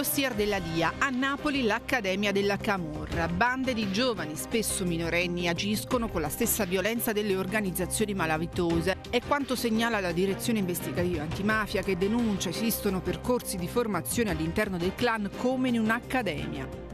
dossier della DIA, a Napoli l'Accademia della Camorra. Bande di giovani, spesso minorenni, agiscono con la stessa violenza delle organizzazioni malavitose. È quanto segnala la direzione investigativa antimafia che denuncia esistono percorsi di formazione all'interno del clan come in un'accademia.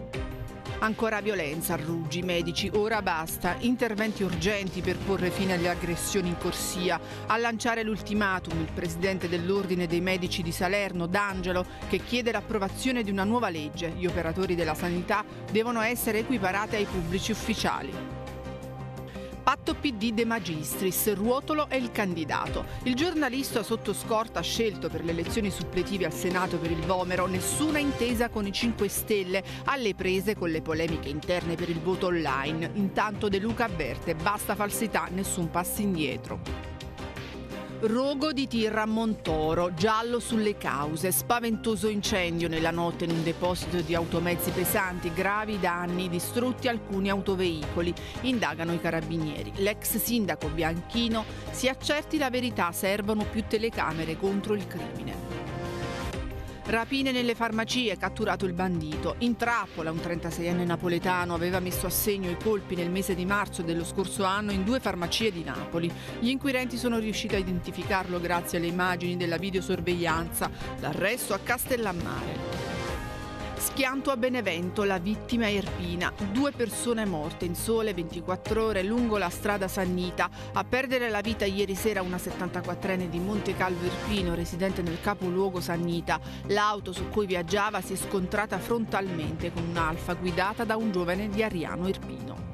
Ancora violenza a Ruggi, medici, ora basta, interventi urgenti per porre fine alle aggressioni in corsia. A lanciare l'ultimatum il presidente dell'Ordine dei Medici di Salerno, D'Angelo, che chiede l'approvazione di una nuova legge. Gli operatori della sanità devono essere equiparati ai pubblici ufficiali. Progetto PD De Magistris, Ruotolo è il candidato. Il giornalista sotto scorta scelto per le elezioni suppletive al Senato per il Vomero, nessuna intesa con i 5 Stelle, alle prese con le polemiche interne per il voto online. Intanto De Luca avverte, basta falsità, nessun passo indietro. Rogo di Tirra Montoro, giallo sulle cause, spaventoso incendio nella notte in un deposito di automezzi pesanti, gravi danni, distrutti alcuni autoveicoli, indagano i carabinieri. L'ex sindaco Bianchino si accerti la verità, servono più telecamere contro il crimine. Rapine nelle farmacie, catturato il bandito. In trappola un 36enne napoletano aveva messo a segno i colpi nel mese di marzo dello scorso anno in due farmacie di Napoli. Gli inquirenti sono riusciti a identificarlo grazie alle immagini della videosorveglianza. L'arresto a Castellammare. Schianto a Benevento, la vittima Irpina. Due persone morte in sole 24 ore lungo la strada Sannita. A perdere la vita ieri sera una 74enne di Monte Calvo Irpino, residente nel capoluogo Sannita. L'auto su cui viaggiava si è scontrata frontalmente con un'alfa guidata da un giovane di Ariano Irpino.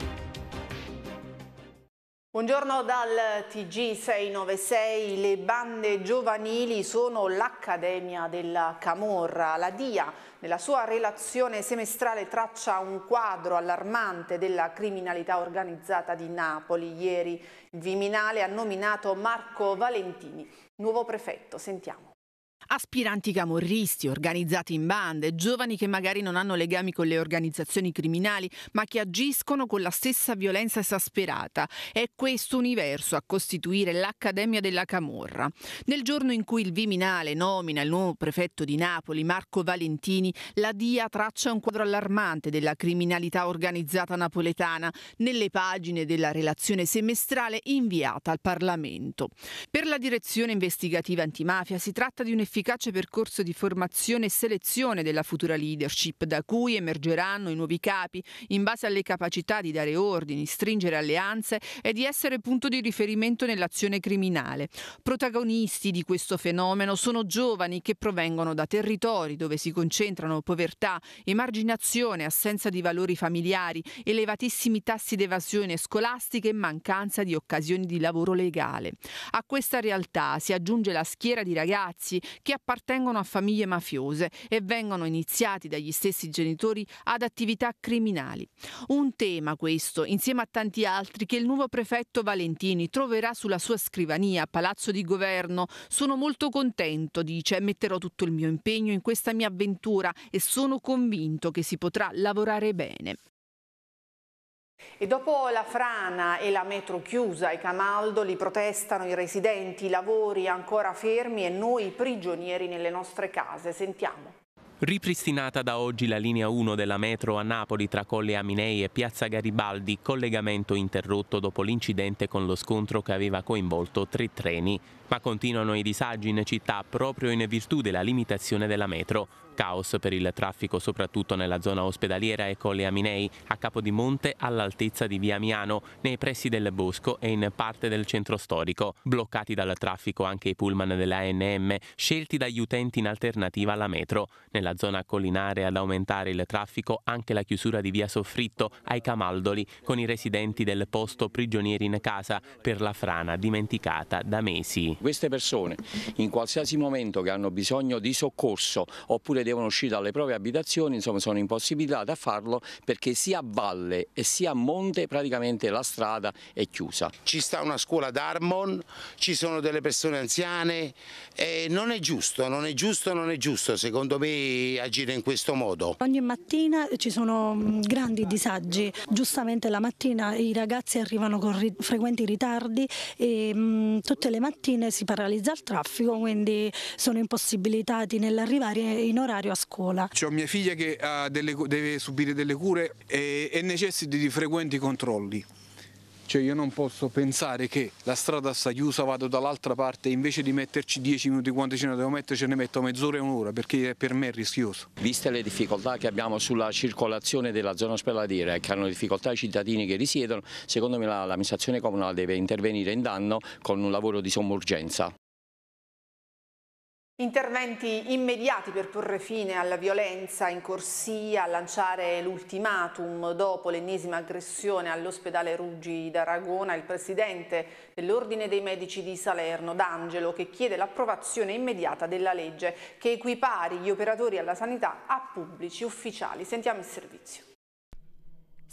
Buongiorno dal TG696. Le bande giovanili sono l'Accademia della Camorra, la DIA nella sua relazione semestrale traccia un quadro allarmante della criminalità organizzata di Napoli. Ieri il Viminale ha nominato Marco Valentini, nuovo prefetto. Sentiamo. Aspiranti camorristi, organizzati in bande, giovani che magari non hanno legami con le organizzazioni criminali, ma che agiscono con la stessa violenza esasperata. È questo universo a costituire l'Accademia della Camorra. Nel giorno in cui il Viminale nomina il nuovo prefetto di Napoli, Marco Valentini, la DIA traccia un quadro allarmante della criminalità organizzata napoletana nelle pagine della relazione semestrale inviata al Parlamento. Per la direzione investigativa antimafia si tratta di un efficace percorso di formazione e selezione della futura leadership, da cui emergeranno i nuovi capi in base alle capacità di dare ordini, stringere alleanze e di essere punto di riferimento nell'azione criminale. Protagonisti di questo fenomeno sono giovani che provengono da territori dove si concentrano povertà, emarginazione, assenza di valori familiari, elevatissimi tassi di evasione scolastica e mancanza di occasioni di lavoro legale. A questa realtà si aggiunge la schiera di ragazzi che appartengono a famiglie mafiose e vengono iniziati dagli stessi genitori ad attività criminali. Un tema questo, insieme a tanti altri, che il nuovo prefetto Valentini troverà sulla sua scrivania a Palazzo di Governo. Sono molto contento, dice, metterò tutto il mio impegno in questa mia avventura e sono convinto che si potrà lavorare bene. E dopo la frana e la metro chiusa ai Camaldo protestano i residenti, i lavori ancora fermi e noi prigionieri nelle nostre case. Sentiamo. Ripristinata da oggi la linea 1 della metro a Napoli tra Colle Aminei e Piazza Garibaldi, collegamento interrotto dopo l'incidente con lo scontro che aveva coinvolto tre treni. Ma continuano i disagi in città proprio in virtù della limitazione della metro. Caos per il traffico soprattutto nella zona ospedaliera e Colle Aminei, a Capodimonte all'altezza di Via Miano, nei pressi del Bosco e in parte del centro storico. Bloccati dal traffico anche i pullman dell'ANM, scelti dagli utenti in alternativa alla metro. Nella zona collinare ad aumentare il traffico anche la chiusura di Via Soffritto ai Camaldoli, con i residenti del posto prigionieri in casa per la frana dimenticata da mesi. Queste persone in qualsiasi momento che hanno bisogno di soccorso oppure persone devono uscire dalle proprie abitazioni, insomma sono impossibilitate a farlo perché sia a valle e sia a monte praticamente la strada è chiusa. Ci sta una scuola d'Armon, ci sono delle persone anziane, eh, non è giusto, non è giusto, non è giusto secondo me agire in questo modo. Ogni mattina ci sono mm, grandi disagi, giustamente la mattina i ragazzi arrivano con ri frequenti ritardi e mh, mm, tutte le mattine si paralizza il traffico quindi sono impossibilitati nell'arrivare in orario orario a scuola. Ho mia figlia che delle, deve subire delle cure e, e necessita di frequenti controlli. Cioè io non posso pensare che la strada sta chiusa, vado dall'altra parte e invece di metterci 10 minuti quanto ce ne devo mettere ce ne metto mezz'ora e un'ora perché per me è rischioso. Viste le difficoltà che abbiamo sulla circolazione della zona ospedaliera e che hanno difficoltà i cittadini che risiedono, secondo me l'amministrazione comunale deve intervenire in danno con un lavoro di somma urgenza. Interventi immediati per porre fine alla violenza in corsia, a lanciare l'ultimatum dopo l'ennesima aggressione all'ospedale Ruggi d'Aragona, il presidente dell'Ordine dei Medici di Salerno, D'Angelo, che chiede l'approvazione immediata della legge che equipari gli operatori alla sanità a pubblici ufficiali. Sentiamo il servizio.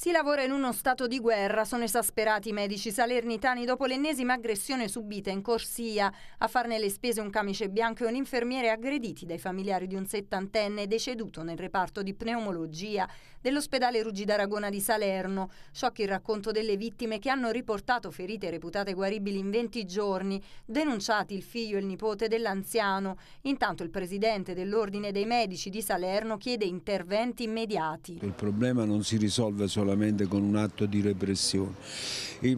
Si lavora in uno stato di guerra, sono esasperati i medici salernitani dopo l'ennesima aggressione subita in corsia. A farne le spese un camice bianco e un infermiere aggrediti dai familiari di un settantenne deceduto nel reparto di pneumologia dell'ospedale Ruggi d'Aragona di Salerno. Sciocca il racconto delle vittime che hanno riportato ferite reputate guaribili in 20 giorni, denunciati il figlio e il nipote dell'anziano. Intanto il presidente dell'Ordine dei Medici di Salerno chiede interventi immediati. Il problema non si risolve solamente con un atto di repressione.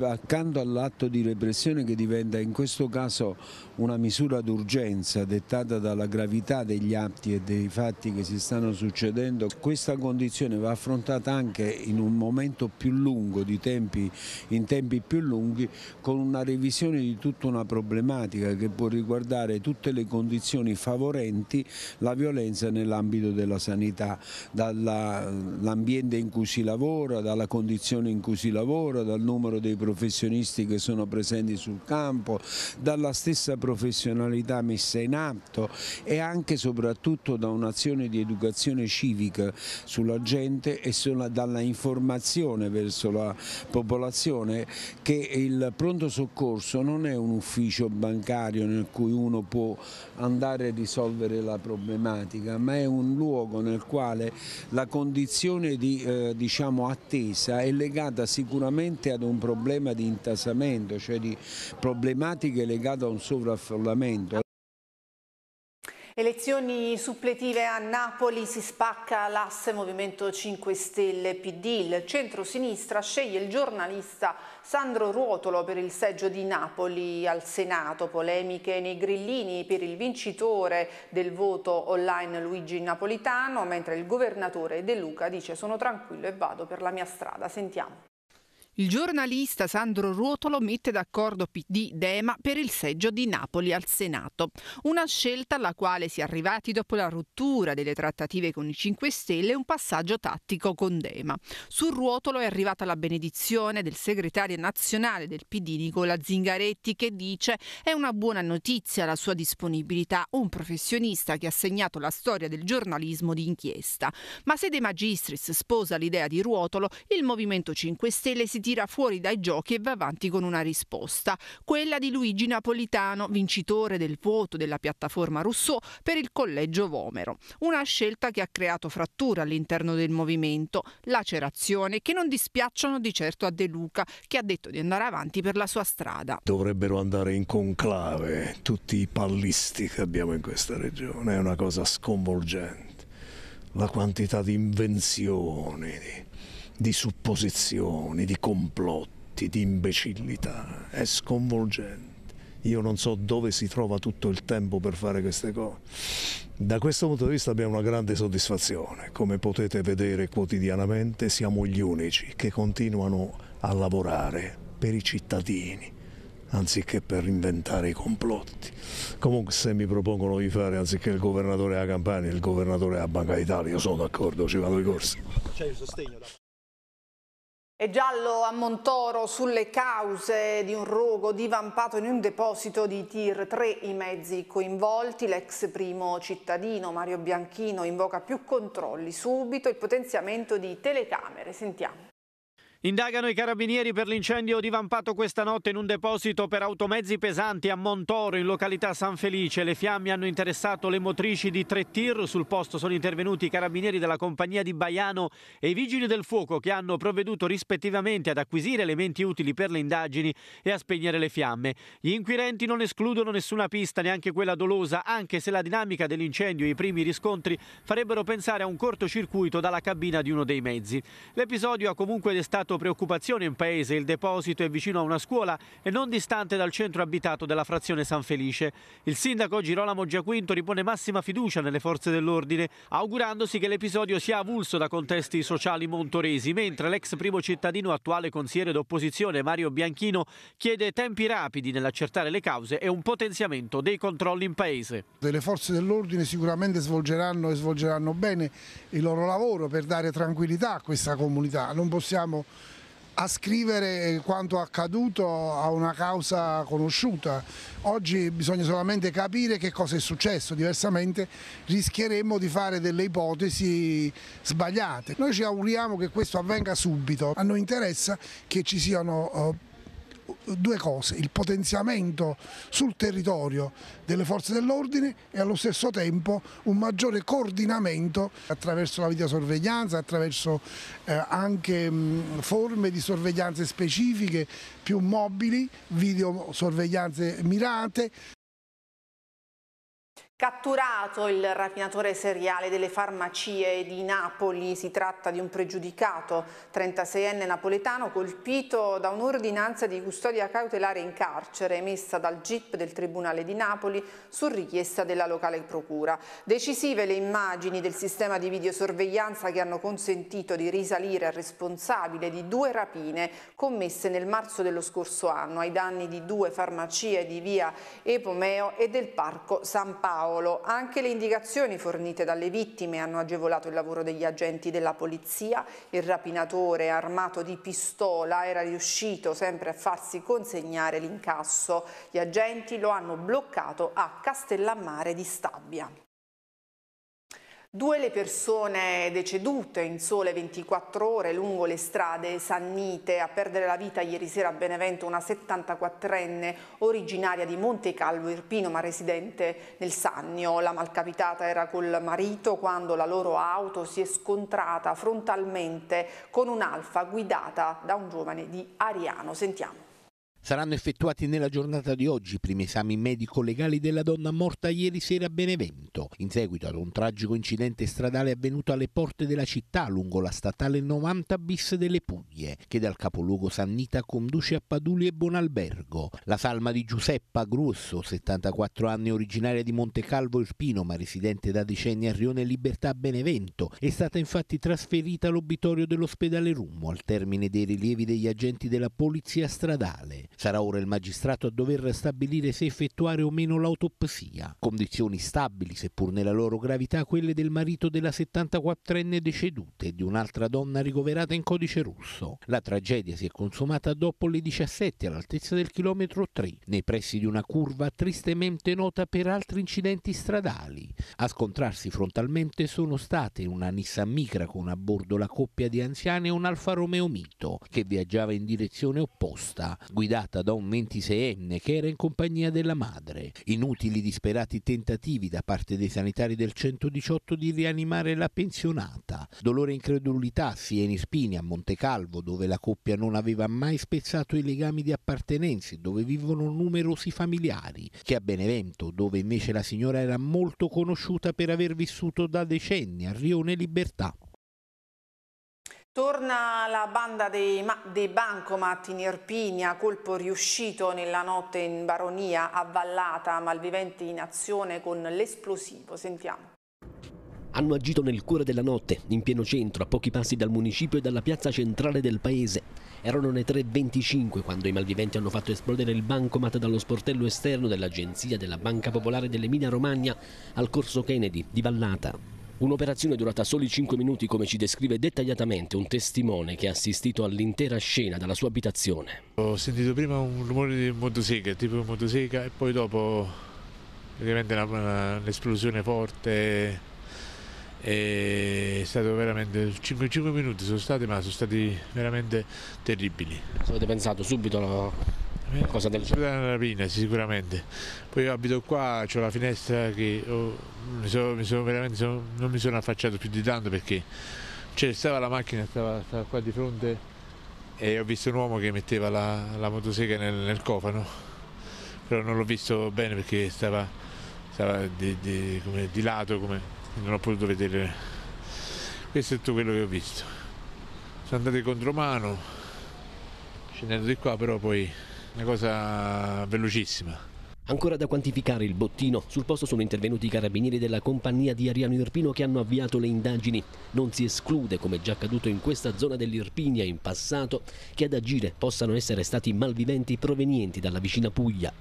Accanto all'atto di repressione che diventa in questo caso una misura d'urgenza dettata dalla gravità degli atti e dei fatti che si stanno succedendo, questa condizione va affrontata anche in un momento più lungo, tempi, in tempi più lunghi, con una revisione di tutta una problematica che può riguardare tutte le condizioni favorenti la violenza nell'ambito della sanità, dall'ambiente in cui si lavora, dalla condizione in cui si lavora, dal numero dei professionisti che sono presenti sul campo, dalla stessa professionalità messa in atto e anche e soprattutto da un'azione di educazione civica sulla gente fronte e sulla, dalla informazione verso la popolazione che il pronto soccorso non è un ufficio bancario nel cui uno può andare a risolvere la problematica, ma è un luogo nel quale la condizione di eh, diciamo, attesa è legata sicuramente ad un problema di intasamento, cioè di problematiche legate a un sovraffollamento. Elezioni suppletive a Napoli, si spacca l'asse Movimento 5 Stelle PD. Il centro-sinistra sceglie il giornalista Sandro Ruotolo per il seggio di Napoli al Senato. Polemiche nei grillini per il vincitore del voto online Luigi Napolitano, mentre il governatore De Luca dice sono tranquillo e vado per la mia strada. Sentiamo. Il giornalista Sandro Ruotolo mette d'accordo PD Dema per il seggio di Napoli al Senato, una scelta alla quale si è arrivati dopo la rottura delle trattative con i 5 Stelle e un passaggio tattico con Dema. Sul Ruotolo è arrivata la benedizione del segretario nazionale del PD Nicola Zingaretti che dice è una buona notizia la sua disponibilità, un professionista che ha segnato la storia del giornalismo di inchiesta. Ma se De Magistris sposa l'idea di Ruotolo, il Movimento 5 Stelle si tira fuori dai giochi e va avanti con una risposta, quella di Luigi Napolitano, vincitore del voto della piattaforma Rousseau per il collegio Vomero. Una scelta che ha creato fratture all'interno del movimento, lacerazioni che non dispiacciono di certo a De Luca, che ha detto di andare avanti per la sua strada. Dovrebbero andare in conclave tutti i pallisti che abbiamo in questa regione, è una cosa sconvolgente. La quantità di invenzioni, di di supposizioni, di complotti, di imbecillità. È sconvolgente. Io non so dove si trova tutto il tempo per fare queste cose. Da questo punto di vista abbiamo una grande soddisfazione. Come potete vedere quotidianamente siamo gli unici che continuano a lavorare per i cittadini anziché per inventare i complotti. Comunque se mi propongono di fare anziché il governatore della Campania, il governatore della Banca d'Italia, io sono d'accordo, ci vado di corsa. C'è il sostegno da... È giallo a Montoro sulle cause di un rogo divampato in un deposito di Tir 3 i mezzi coinvolti. L'ex primo cittadino Mario Bianchino invoca più controlli subito, il potenziamento di telecamere. Sentiamo. Indagano i carabinieri per l'incendio divampato questa notte in un deposito per automezzi pesanti a Montoro in località San Felice. Le fiamme hanno interessato le motrici di tre tir. Sul posto sono intervenuti i carabinieri della compagnia di Baiano e i vigili del fuoco che hanno provveduto rispettivamente ad acquisire elementi utili per le indagini e a spegnere le fiamme. Gli inquirenti non escludono nessuna pista, neanche quella dolosa, anche se la dinamica dell'incendio e i primi riscontri farebbero pensare a un cortocircuito dalla cabina di uno dei mezzi. L'episodio ha comunque destato sollevato preoccupazione in paese, il deposito è vicino a una scuola e non distante dal centro abitato della frazione San Felice. Il sindaco Girolamo Giaquinto ripone massima fiducia nelle forze dell'ordine, augurandosi che l'episodio sia avulso da contesti sociali montoresi, mentre l'ex primo cittadino attuale consigliere d'opposizione Mario Bianchino chiede tempi rapidi nell'accertare le cause e un potenziamento dei controlli in paese. Le forze dell'ordine sicuramente svolgeranno e svolgeranno bene il loro lavoro per dare tranquillità a questa comunità. Non possiamo a scrivere quanto accaduto a una causa conosciuta. Oggi bisogna solamente capire che cosa è successo, diversamente rischieremmo di fare delle ipotesi sbagliate. Noi ci auguriamo che questo avvenga subito, a noi interessa che ci siano eh, due cose, il potenziamento sul territorio delle forze dell'ordine e allo stesso tempo un maggiore coordinamento attraverso la videosorveglianza, attraverso eh, anche mh, mm, forme di sorveglianze specifiche più mobili, videosorveglianze mirate, Catturato il rapinatore seriale delle farmacie di Napoli, si tratta di un pregiudicato 36enne napoletano colpito da un'ordinanza di custodia cautelare in carcere emessa dal GIP del Tribunale di Napoli su richiesta della locale procura. Decisive le immagini del sistema di videosorveglianza che hanno consentito di risalire al responsabile di due rapine commesse nel marzo dello scorso anno ai danni di due farmacie di via Epomeo e del Parco San Paolo. Paolo, anche le indicazioni fornite dalle vittime hanno agevolato il lavoro degli agenti della polizia. Il rapinatore armato di pistola era riuscito sempre a farsi consegnare l'incasso. Gli agenti lo hanno bloccato a Castellammare di Stabia. Due le persone decedute in sole 24 ore lungo le strade sannite. A perdere la vita ieri sera a Benevento una 74enne originaria di Monte Calvo Irpino ma residente nel Sannio. La malcapitata era col marito quando la loro auto si è scontrata frontalmente con un'alfa guidata da un giovane di Ariano. Sentiamo. Saranno effettuati nella giornata di oggi i primi esami medico-legali della donna morta ieri sera a Benevento, in seguito ad un tragico incidente stradale avvenuto alle porte della città lungo la statale 90 bis delle Puglie, che dal capoluogo Sannita conduce a Paduli e Bonalbergo. La salma di Giuseppa Grosso, 74 anni, originaria di Montecalvo Irpino, ma residente da decenni a Rione Libertà a Benevento, è stata infatti trasferita all'obitorio dell'ospedale Rummo al termine dei rilievi degli agenti della polizia stradale. Sarà ora il magistrato a dover stabilire se effettuare o meno l'autopsia. Condizioni stabili, seppur nella loro gravità, quelle del marito della 74enne deceduta e di un'altra donna ricoverata in codice russo. La tragedia si è consumata dopo le 17 all'altezza del chilometro 3, nei pressi di una curva tristemente nota per altri incidenti stradali. A scontrarsi frontalmente sono state una Nissan Micra con a bordo la coppia di anziani e un Alfa Romeo Mito che viaggiava in direzione opposta, guidata guidata da un 26enne che era in compagnia della madre. Inutili disperati tentativi da parte dei sanitari del 118 di rianimare la pensionata. Dolore e incredulità sia in Spini a Montecalvo, dove la coppia non aveva mai spezzato i legami di appartenenza e dove vivono numerosi familiari, che a Benevento, dove invece la signora era molto conosciuta per aver vissuto da decenni a Rione Libertà. Torna la banda dei, dei bancomat in Irpinia, colpo riuscito nella notte in baronia, avvallata, malviventi in azione con l'esplosivo. Sentiamo. Hanno agito nel cuore della notte, in pieno centro, a pochi passi dal municipio e dalla piazza centrale del paese. Erano le 3.25 quando i malviventi hanno fatto esplodere il bancomat dallo sportello esterno dell'agenzia della Banca Popolare dell'Emilia Romagna al corso Kennedy di Vallata. Un'operazione durata soli 5 minuti come ci descrive dettagliatamente un testimone che ha assistito all'intera scena dalla sua abitazione. Ho sentito prima un rumore di motosega, tipo motosega e poi dopo praticamente un'esplosione forte è stato veramente 5, 5 minuti sono stati ma sono stati veramente terribili avete pensato subito a eh, cosa del genere? una rapina sicuramente poi io abito qua, ho la finestra che oh, mi sono, mi sono sono, non mi sono affacciato più di tanto perché cioè, stava la macchina stava, stava, qua di fronte e ho visto un uomo che metteva la, la motosega nel, nel cofano però non l'ho visto bene perché stava, stava di, di, come, di lato come non ho potuto vedere questo è tutto quello che ho visto sono andati in contromano scendendo di qua però poi una cosa velocissima Ancora da quantificare il bottino, sul posto sono intervenuti i carabinieri della compagnia di Ariano Irpino che hanno avviato le indagini. Non si esclude, come già accaduto in questa zona dell'Irpinia in passato, che ad agire possano essere stati malviventi provenienti dalla vicina Puglia.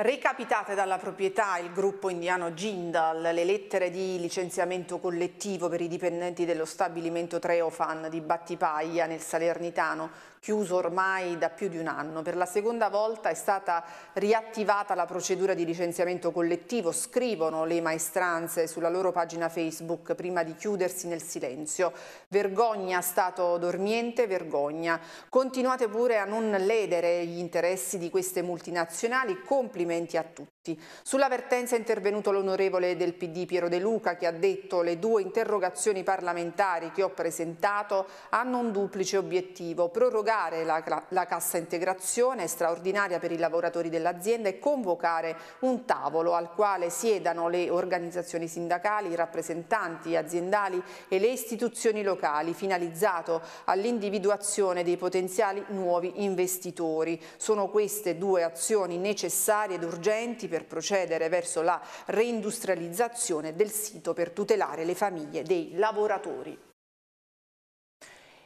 Recapitate dalla proprietà il gruppo indiano Jindal, le lettere di licenziamento collettivo per i dipendenti dello stabilimento Treofan di Battipaglia nel Salernitano, chiuso ormai da più di un anno. Per la seconda volta è stata riattivata la procedura di licenziamento collettivo, scrivono le maestranze sulla loro pagina Facebook prima di chiudersi nel silenzio. Vergogna, Stato dormiente, vergogna. Continuate pure a non ledere gli interessi di queste multinazionali, complimenti complimenti a tutti. Sulla vertenza è intervenuto l'onorevole del PD Piero De Luca che ha detto le due interrogazioni parlamentari che ho presentato hanno un duplice obiettivo, prorogare la, la cassa integrazione straordinaria per i lavoratori dell'azienda e convocare un tavolo al quale siedano le organizzazioni sindacali, i rappresentanti aziendali e le istituzioni locali, finalizzato all'individuazione dei potenziali nuovi investitori. Sono queste due azioni necessarie ed urgenti per procedere verso la reindustrializzazione del sito per tutelare le famiglie dei lavoratori.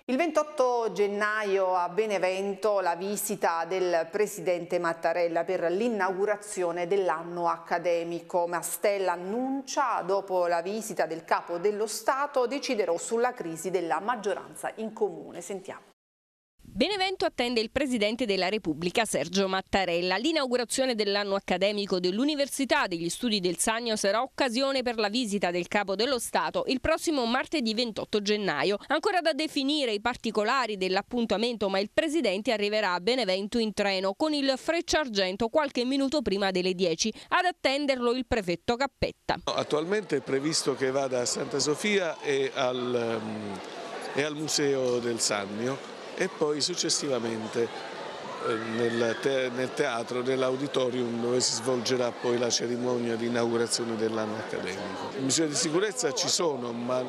Il 28 gennaio a Benevento la visita del presidente Mattarella per l'inaugurazione dell'anno accademico. Mastella annuncia, dopo la visita del capo dello Stato, deciderò sulla crisi della maggioranza in comune. Sentiamo. Benevento attende il Presidente della Repubblica Sergio Mattarella. L'inaugurazione dell'anno accademico dell'Università degli Studi del Sannio sarà occasione per la visita del Capo dello Stato il prossimo martedì 28 gennaio. Ancora da definire i particolari dell'appuntamento ma il Presidente arriverà a Benevento in treno con il Freccia Argento qualche minuto prima delle 10. Ad attenderlo il prefetto Cappetta. Attualmente è previsto che vada a Santa Sofia e al, ehm, e al Museo del Sannio e poi successivamente eh, nel, te nel teatro, nell'auditorium dove si svolgerà poi la cerimonia di inaugurazione dell'anno accademico. Le Misure di sicurezza ci sono, ma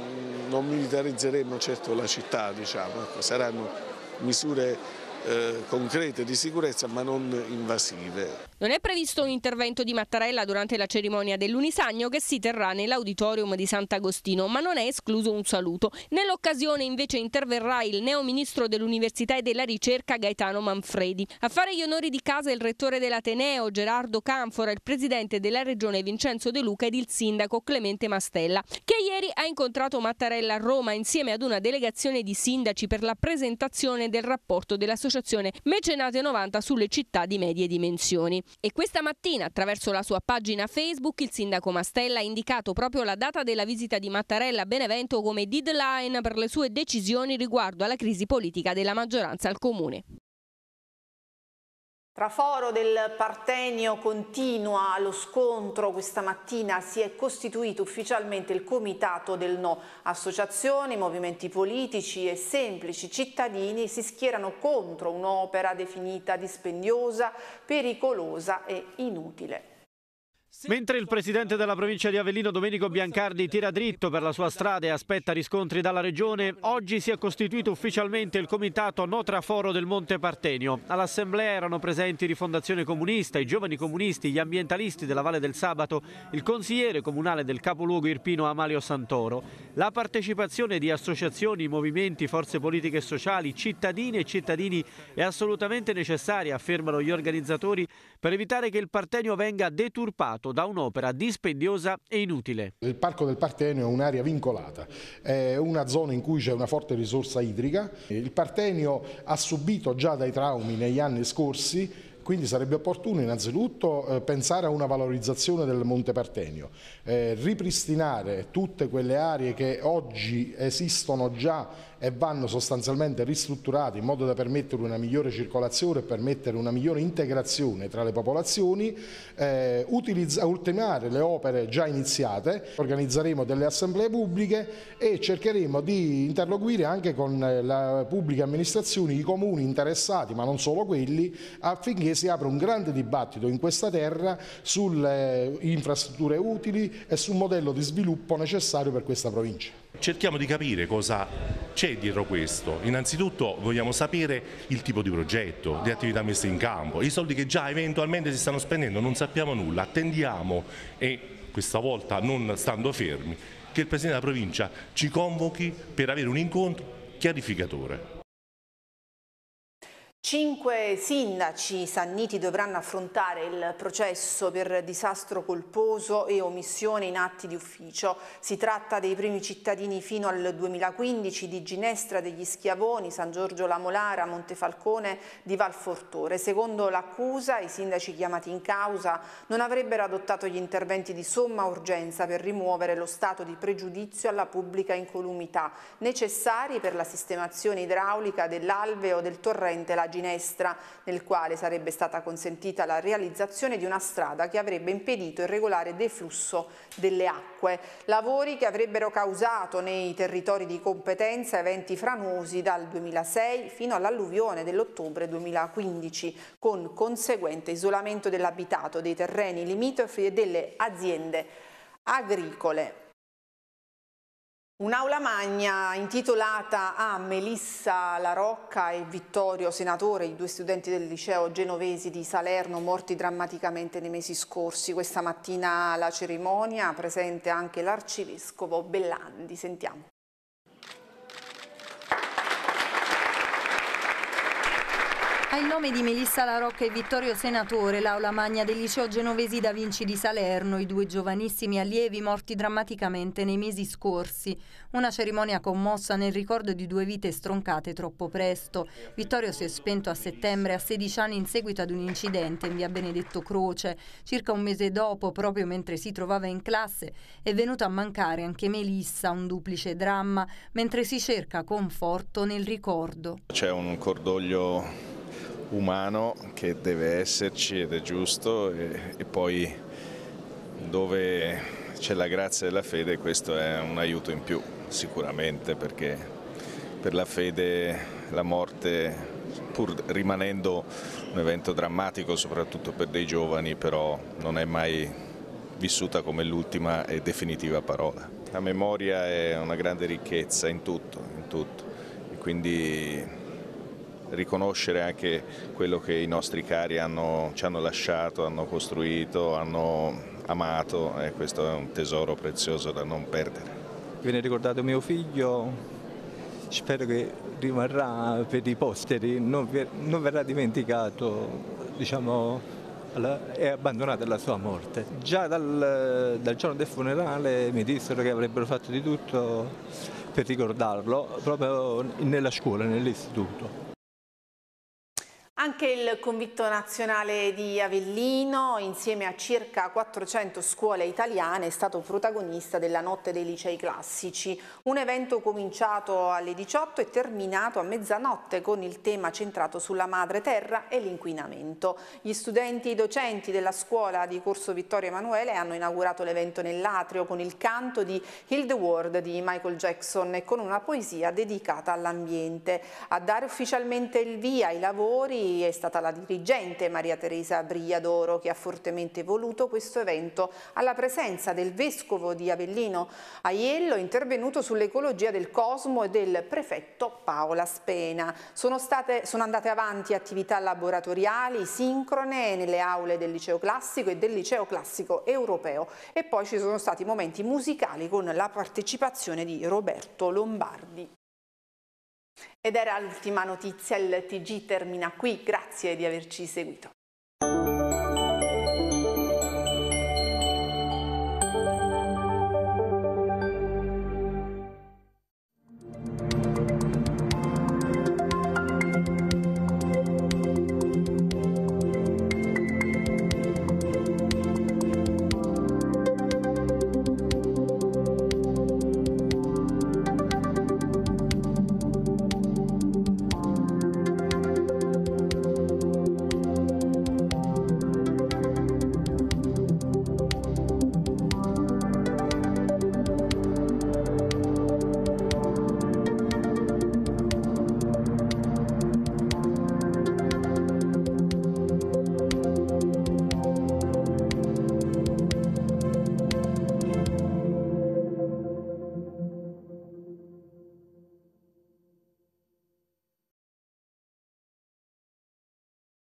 non militarizzeremo certo la città, diciamo. Ecco, saranno misure eh, concrete di sicurezza ma non invasive. Non è previsto un intervento di Mattarella durante la cerimonia dell'Unisagno che si terrà nell'auditorium di Sant'Agostino, ma non è escluso un saluto. Nell'occasione invece interverrà il neo ministro dell'Università e della Ricerca Gaetano Manfredi. A fare gli onori di casa il rettore dell'Ateneo Gerardo Canfora, il presidente della regione Vincenzo De Luca ed il sindaco Clemente Mastella, che ieri ha incontrato Mattarella a Roma insieme ad una delegazione di sindaci per la presentazione del rapporto dell'associazione Mecenate 90 sulle città di medie dimensioni. E questa mattina, attraverso la sua pagina Facebook, il sindaco Mastella ha indicato proprio la data della visita di Mattarella a Benevento come deadline per le sue decisioni riguardo alla crisi politica della maggioranza al comune. Traforo del Partenio continua lo scontro, questa mattina si è costituito ufficialmente il comitato del no. Associazioni, movimenti politici e semplici cittadini si schierano contro un'opera definita dispendiosa, pericolosa e inutile. Mentre il presidente della provincia di Avellino, Domenico Biancardi, tira dritto per la sua strada e aspetta riscontri dalla regione, oggi si è costituito ufficialmente il comitato Notraforo del Monte Partenio. All'assemblea erano presenti Rifondazione Comunista, i giovani comunisti, gli ambientalisti della Valle del Sabato, il consigliere comunale del capoluogo irpino Amalio Santoro. La partecipazione di associazioni, movimenti, forze politiche e sociali, cittadine e cittadini è assolutamente necessaria, affermano gli organizzatori, per evitare che il Partenio venga deturpato da un'opera dispendiosa e inutile. Il Parco del Partenio è un'area vincolata, è una zona in cui c'è una forte risorsa idrica. Il Partenio ha subito già dai traumi negli anni scorsi quindi sarebbe opportuno innanzitutto eh, pensare a una valorizzazione del Monte Partenio, eh, ripristinare tutte quelle aree che oggi esistono già e vanno sostanzialmente ristrutturati in modo da permettere una migliore circolazione e permettere una migliore integrazione tra le popolazioni, eh, ultimare le opere già iniziate, organizzeremo delle assemblee pubbliche e cercheremo di interloquire anche con eh, la pubblica amministrazione, i comuni interessati, ma non solo quelli, affinché si apra un grande dibattito in questa terra sulle infrastrutture utili e sul modello di sviluppo necessario per questa provincia. Cerchiamo di capire cosa c'è dietro questo. Innanzitutto vogliamo sapere il tipo di progetto, le attività messe in campo, i soldi che già eventualmente si stanno spendendo, non sappiamo nulla, attendiamo e questa volta non stando fermi che il Presidente della provincia ci convochi per avere un incontro chiarificatore. Cinque sindaci sanniti dovranno affrontare il processo per disastro colposo e omissione in atti di ufficio. Si tratta dei primi cittadini fino al 2015 di Ginestra, degli Schiavoni, San Giorgio La Molara, Montefalcone, di Valfortore. Secondo l'accusa, i sindaci chiamati in causa non avrebbero adottato gli interventi di somma urgenza per rimuovere lo stato di pregiudizio alla pubblica incolumità necessari per la sistemazione idraulica dell'alveo del torrente La Ginestra finestra, nel quale sarebbe stata consentita la realizzazione di una strada che avrebbe impedito il regolare deflusso delle acque. Lavori che avrebbero causato nei territori di competenza eventi franosi dal 2006 fino all'alluvione dell'ottobre 2015, con conseguente isolamento dell'abitato, dei terreni limitrofi e delle aziende agricole. Un'aula magna intitolata a Melissa La Rocca e Vittorio Senatore, i due studenti del liceo genovesi di Salerno morti drammaticamente nei mesi scorsi. Questa mattina la cerimonia presente anche l'arcivescovo Bellandi. Sentiamo. Ha nome di Melissa Larocca e Vittorio Senatore, l'aula magna del liceo genovesi Da Vinci di Salerno, i due giovanissimi allievi morti drammaticamente nei mesi scorsi. Una cerimonia commossa nel ricordo di due vite stroncate troppo presto. Vittorio si è spento a settembre a 16 anni in seguito ad un incidente in via Benedetto Croce. Circa un mese dopo, proprio mentre si trovava in classe, è venuta a mancare anche Melissa, un duplice dramma, mentre si cerca conforto nel ricordo. C'è un cordoglio umano che deve esserci ed è giusto e, e poi dove c'è la grazia della fede questo è un aiuto in più sicuramente perché per la fede la morte pur rimanendo un evento drammatico soprattutto per dei giovani però non è mai vissuta come l'ultima e definitiva parola. La memoria è una grande ricchezza in tutto, in tutto. e quindi riconoscere anche quello che i nostri cari hanno, ci hanno lasciato, hanno costruito, hanno amato e questo è un tesoro prezioso da non perdere. Viene ricordato mio figlio, spero che rimarrà per i posteri, non, ver non verrà dimenticato, diciamo, è abbandonata alla sua morte. Già dal, dal giorno del funerale mi dissero che avrebbero fatto di tutto per ricordarlo, proprio nella scuola, nell'istituto. Anche il convitto nazionale di Avellino, insieme a circa 400 scuole italiane, è stato protagonista della Notte dei Licei Classici, un evento cominciato alle 18 e terminato a mezzanotte con il tema centrato sulla madre terra e l'inquinamento. Gli studenti e i docenti della scuola di corso Vittorio Emanuele hanno inaugurato l'evento nell'atrio con il canto di Hill the World di Michael Jackson e con una poesia dedicata all'ambiente. A dare ufficialmente il via ai lavori è stata la dirigente Maria Teresa Brigliadoro che ha fortemente voluto questo evento alla presenza del vescovo di Avellino Aiello intervenuto sull'ecologia del cosmo e del prefetto Paola Spena. Sono, state, sono andate avanti attività laboratoriali sincrone nelle aule del liceo classico e del liceo classico europeo e poi ci sono stati momenti musicali con la partecipazione di Roberto Lombardi. Ed era l'ultima notizia, il TG termina qui, grazie di averci seguito.